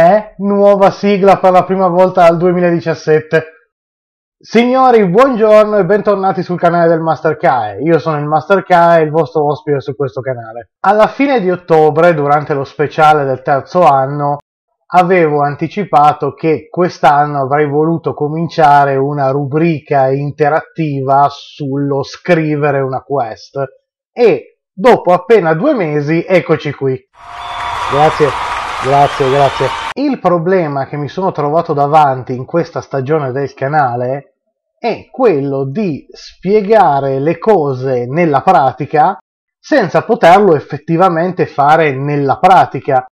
è nuova sigla per la prima volta al 2017. Signori, buongiorno e bentornati sul canale del Master Kae. Io sono il Master Kae, il vostro ospite su questo canale. Alla fine di ottobre, durante lo speciale del terzo anno, avevo anticipato che quest'anno avrei voluto cominciare una rubrica interattiva sullo scrivere una quest e dopo appena due mesi eccoci qui. Grazie. Grazie, grazie. Il problema che mi sono trovato davanti in questa stagione del canale è quello di spiegare le cose nella pratica senza poterlo effettivamente fare nella pratica.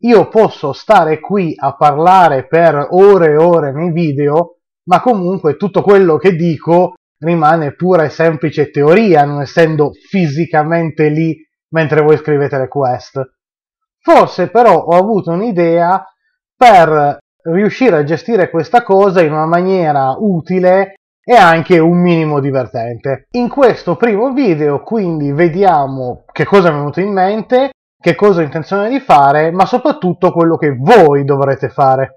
Io posso stare qui a parlare per ore e ore nei video, ma comunque tutto quello che dico rimane pura e semplice teoria, non essendo fisicamente lì mentre voi scrivete le quest. Forse però ho avuto un'idea per riuscire a gestire questa cosa in una maniera utile e anche un minimo divertente. In questo primo video quindi vediamo che cosa è venuto in mente, che cosa ho intenzione di fare, ma soprattutto quello che voi dovrete fare.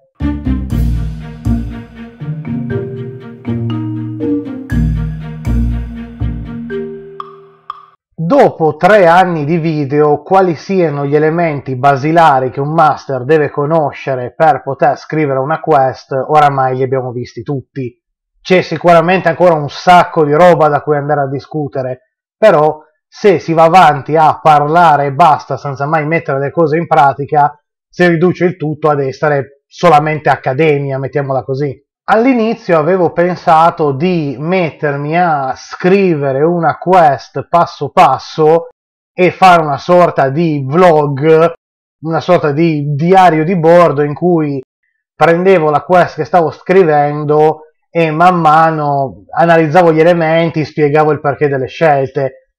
Dopo tre anni di video, quali siano gli elementi basilari che un master deve conoscere per poter scrivere una quest, oramai li abbiamo visti tutti. C'è sicuramente ancora un sacco di roba da cui andare a discutere, però se si va avanti a parlare e basta senza mai mettere le cose in pratica, si riduce il tutto ad essere solamente accademia, mettiamola così. All'inizio avevo pensato di mettermi a scrivere una quest passo passo e fare una sorta di vlog, una sorta di diario di bordo in cui prendevo la quest che stavo scrivendo e man mano analizzavo gli elementi, spiegavo il perché delle scelte.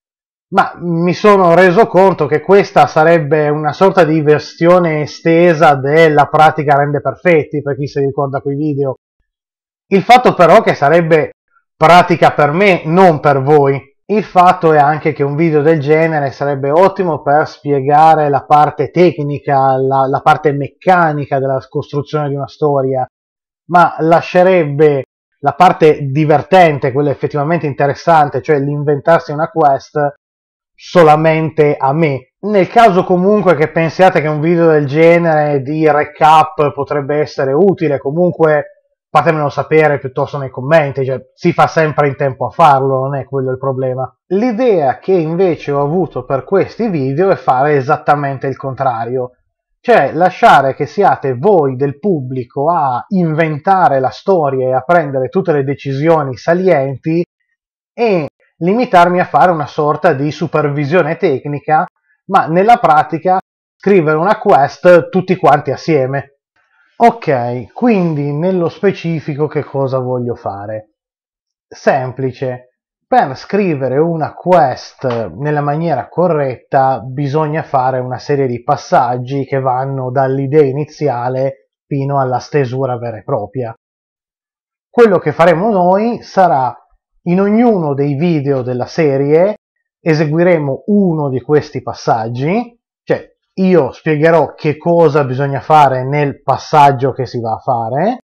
Ma mi sono reso conto che questa sarebbe una sorta di versione estesa della pratica rende perfetti, per chi si ricorda quei video il fatto però che sarebbe pratica per me, non per voi. Il fatto è anche che un video del genere sarebbe ottimo per spiegare la parte tecnica, la, la parte meccanica della costruzione di una storia, ma lascerebbe la parte divertente, quella effettivamente interessante, cioè l'inventarsi una quest, solamente a me. Nel caso comunque che pensiate che un video del genere di recap potrebbe essere utile, comunque fatemelo sapere piuttosto nei commenti, cioè si fa sempre in tempo a farlo, non è quello il problema. L'idea che invece ho avuto per questi video è fare esattamente il contrario, cioè lasciare che siate voi del pubblico a inventare la storia e a prendere tutte le decisioni salienti e limitarmi a fare una sorta di supervisione tecnica, ma nella pratica scrivere una quest tutti quanti assieme. Ok, quindi nello specifico che cosa voglio fare? Semplice, per scrivere una quest nella maniera corretta bisogna fare una serie di passaggi che vanno dall'idea iniziale fino alla stesura vera e propria. Quello che faremo noi sarà in ognuno dei video della serie eseguiremo uno di questi passaggi io spiegherò che cosa bisogna fare nel passaggio che si va a fare.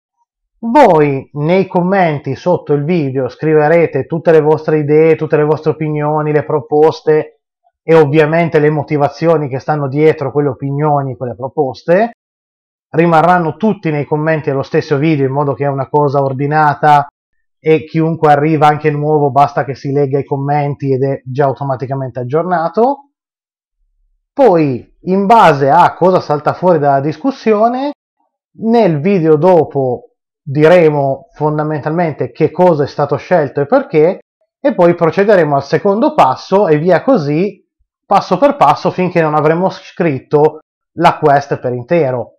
Voi nei commenti sotto il video scriverete tutte le vostre idee, tutte le vostre opinioni, le proposte e ovviamente le motivazioni che stanno dietro quelle opinioni, quelle proposte. Rimarranno tutti nei commenti allo stesso video in modo che è una cosa ordinata e chiunque arriva anche nuovo basta che si legga i commenti ed è già automaticamente aggiornato poi, in base a cosa salta fuori dalla discussione, nel video dopo diremo fondamentalmente che cosa è stato scelto e perché, e poi procederemo al secondo passo e via così, passo per passo, finché non avremo scritto la quest per intero.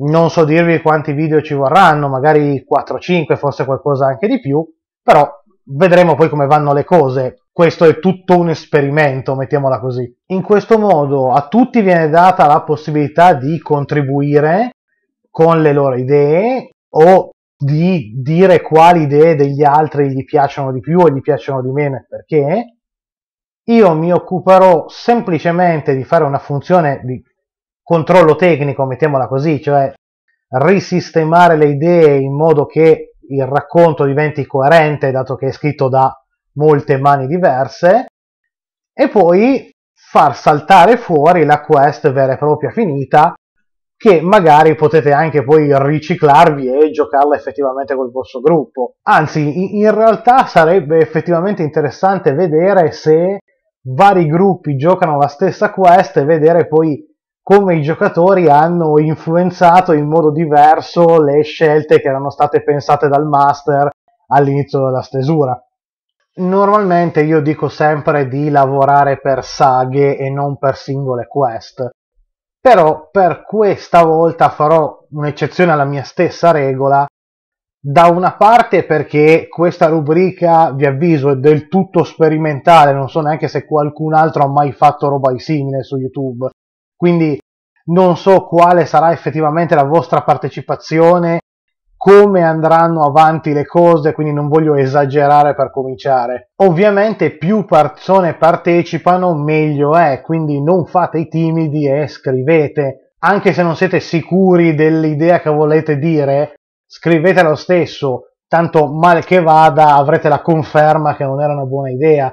Non so dirvi quanti video ci vorranno, magari 4-5, forse qualcosa anche di più, però Vedremo poi come vanno le cose. Questo è tutto un esperimento, mettiamola così. In questo modo a tutti viene data la possibilità di contribuire con le loro idee o di dire quali idee degli altri gli piacciono di più o gli piacciono di meno e perché. Io mi occuperò semplicemente di fare una funzione di controllo tecnico, mettiamola così, cioè risistemare le idee in modo che il racconto diventi coerente, dato che è scritto da molte mani diverse, e poi far saltare fuori la quest vera e propria finita, che magari potete anche poi riciclarvi e giocarla effettivamente col vostro gruppo. Anzi, in realtà sarebbe effettivamente interessante vedere se vari gruppi giocano la stessa quest e vedere poi come i giocatori hanno influenzato in modo diverso le scelte che erano state pensate dal master all'inizio della stesura. Normalmente io dico sempre di lavorare per saghe e non per singole quest, però per questa volta farò un'eccezione alla mia stessa regola, da una parte perché questa rubrica, vi avviso, è del tutto sperimentale, non so neanche se qualcun altro ha mai fatto roba simile su YouTube, quindi non so quale sarà effettivamente la vostra partecipazione, come andranno avanti le cose, quindi non voglio esagerare per cominciare. Ovviamente più persone partecipano meglio è, quindi non fate i timidi e scrivete. Anche se non siete sicuri dell'idea che volete dire, scrivete lo stesso, tanto male che vada avrete la conferma che non era una buona idea.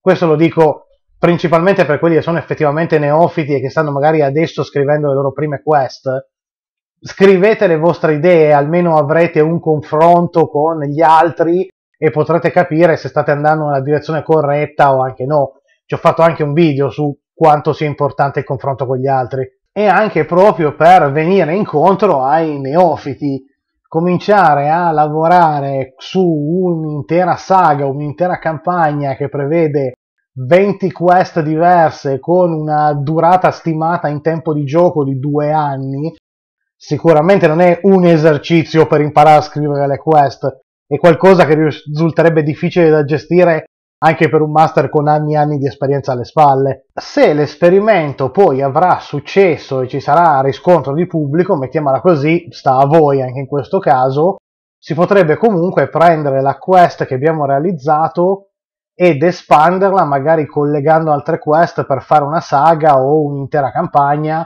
Questo lo dico principalmente per quelli che sono effettivamente neofiti e che stanno magari adesso scrivendo le loro prime quest, scrivete le vostre idee, almeno avrete un confronto con gli altri e potrete capire se state andando nella direzione corretta o anche no. Ci ho fatto anche un video su quanto sia importante il confronto con gli altri e anche proprio per venire incontro ai neofiti, cominciare a lavorare su un'intera saga, un'intera campagna che prevede 20 quest diverse con una durata stimata in tempo di gioco di due anni, sicuramente non è un esercizio per imparare a scrivere le quest, è qualcosa che risulterebbe difficile da gestire anche per un master con anni e anni di esperienza alle spalle. Se l'esperimento poi avrà successo e ci sarà riscontro di pubblico, mettiamola così, sta a voi anche in questo caso, si potrebbe comunque prendere la quest che abbiamo realizzato ed espanderla magari collegando altre quest per fare una saga o un'intera campagna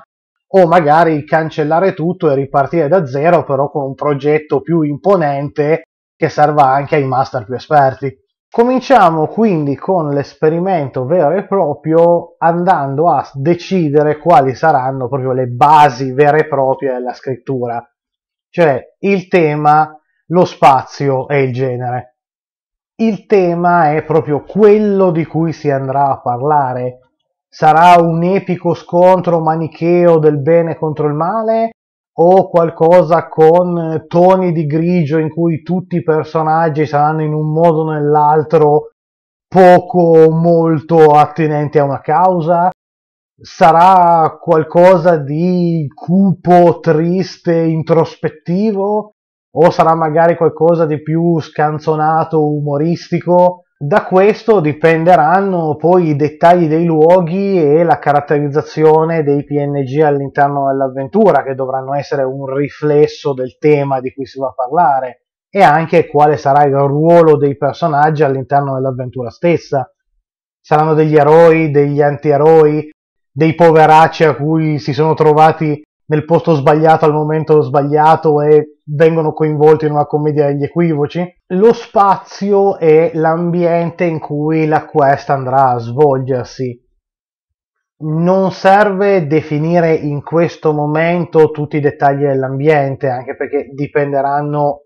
o magari cancellare tutto e ripartire da zero però con un progetto più imponente che serva anche ai master più esperti. Cominciamo quindi con l'esperimento vero e proprio andando a decidere quali saranno proprio le basi vere e proprie della scrittura, cioè il tema, lo spazio e il genere il tema è proprio quello di cui si andrà a parlare. Sarà un epico scontro manicheo del bene contro il male o qualcosa con toni di grigio in cui tutti i personaggi saranno in un modo o nell'altro poco o molto attinenti a una causa? Sarà qualcosa di cupo, triste, introspettivo? o sarà magari qualcosa di più scanzonato, umoristico. Da questo dipenderanno poi i dettagli dei luoghi e la caratterizzazione dei PNG all'interno dell'avventura, che dovranno essere un riflesso del tema di cui si va a parlare, e anche quale sarà il ruolo dei personaggi all'interno dell'avventura stessa. Saranno degli eroi, degli antieroi, dei poveracci a cui si sono trovati nel posto sbagliato al momento sbagliato e vengono coinvolti in una commedia degli equivoci. Lo spazio è l'ambiente in cui la quest andrà a svolgersi. Non serve definire in questo momento tutti i dettagli dell'ambiente, anche perché dipenderanno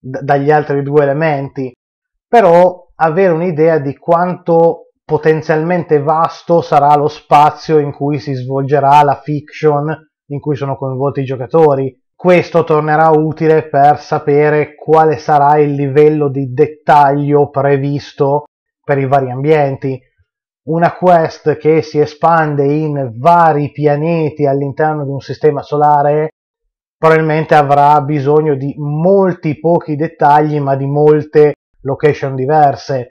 d- dagli altri due elementi, però avere un'idea di quanto potenzialmente vasto sarà lo spazio in cui si svolgerà la fiction in cui sono coinvolti i giocatori. Questo tornerà utile per sapere quale sarà il livello di dettaglio previsto per i vari ambienti. Una quest che si espande in vari pianeti all'interno di un sistema solare probabilmente avrà bisogno di molti pochi dettagli ma di molte location diverse.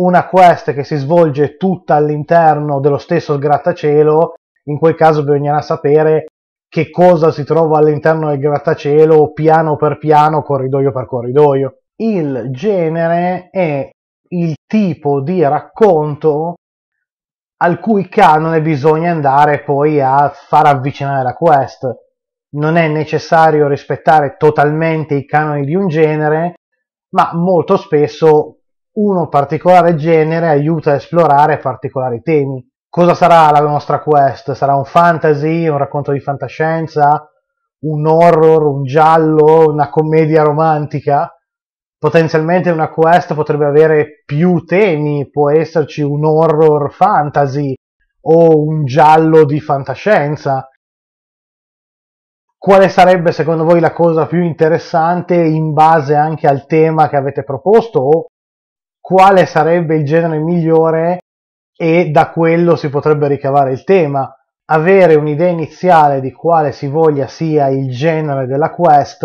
Una quest che si svolge tutta all'interno dello stesso grattacielo, in quel caso bisognerà sapere che cosa si trova all'interno del grattacielo piano per piano, corridoio per corridoio. Il genere è il tipo di racconto al cui canone bisogna andare poi a far avvicinare la quest. Non è necessario rispettare totalmente i canoni di un genere, ma molto spesso uno particolare genere aiuta a esplorare particolari temi. Cosa sarà la nostra quest? Sarà un fantasy, un racconto di fantascienza, un horror, un giallo, una commedia romantica? Potenzialmente una quest potrebbe avere più temi, può esserci un horror fantasy o un giallo di fantascienza. Quale sarebbe secondo voi la cosa più interessante in base anche al tema che avete proposto o quale sarebbe il genere migliore e da quello si potrebbe ricavare il tema. Avere un'idea iniziale di quale si voglia sia il genere della quest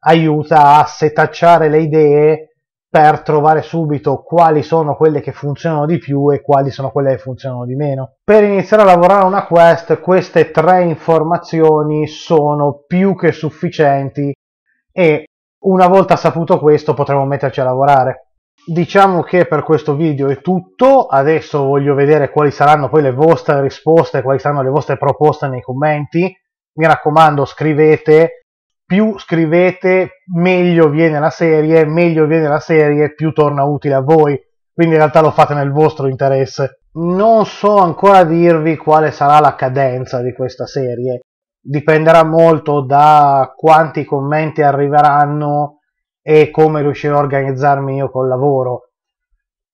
aiuta a setacciare le idee per trovare subito quali sono quelle che funzionano di più e quali sono quelle che funzionano di meno. Per iniziare a lavorare una quest queste tre informazioni sono più che sufficienti e una volta saputo questo potremo metterci a lavorare diciamo che per questo video è tutto adesso voglio vedere quali saranno poi le vostre risposte quali saranno le vostre proposte nei commenti mi raccomando scrivete più scrivete meglio viene la serie meglio viene la serie più torna utile a voi quindi in realtà lo fate nel vostro interesse non so ancora dirvi quale sarà la cadenza di questa serie dipenderà molto da quanti commenti arriveranno e come riuscirò a organizzarmi io col lavoro.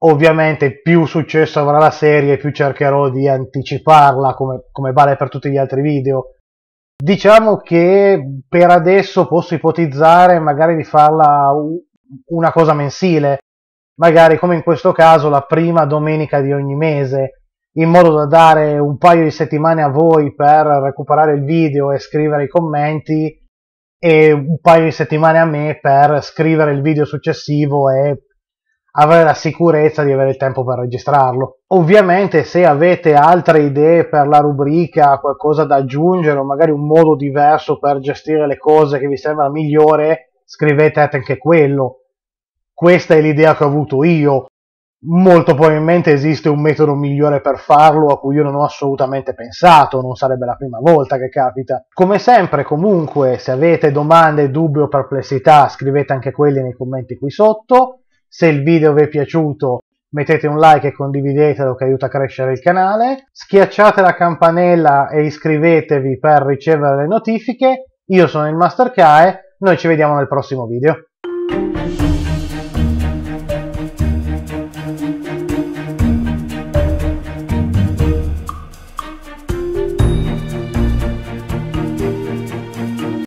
Ovviamente più successo avrà la serie, più cercherò di anticiparla, come, come vale per tutti gli altri video. Diciamo che per adesso posso ipotizzare magari di farla una cosa mensile, magari come in questo caso la prima domenica di ogni mese, in modo da dare un paio di settimane a voi per recuperare il video e scrivere i commenti e un paio di settimane a me per scrivere il video successivo e avere la sicurezza di avere il tempo per registrarlo. Ovviamente se avete altre idee per la rubrica, qualcosa da aggiungere o magari un modo diverso per gestire le cose che vi sembra migliore, scrivete anche quello. Questa è l'idea che ho avuto io molto probabilmente esiste un metodo migliore per farlo a cui io non ho assolutamente pensato, non sarebbe la prima volta che capita. Come sempre, comunque, se avete domande, dubbi o perplessità, scrivete anche quelli nei commenti qui sotto. Se il video vi è piaciuto, mettete un like e condividetelo che aiuta a crescere il canale. Schiacciate la campanella e iscrivetevi per ricevere le notifiche. Io sono il Master Kae, noi ci vediamo nel prossimo video.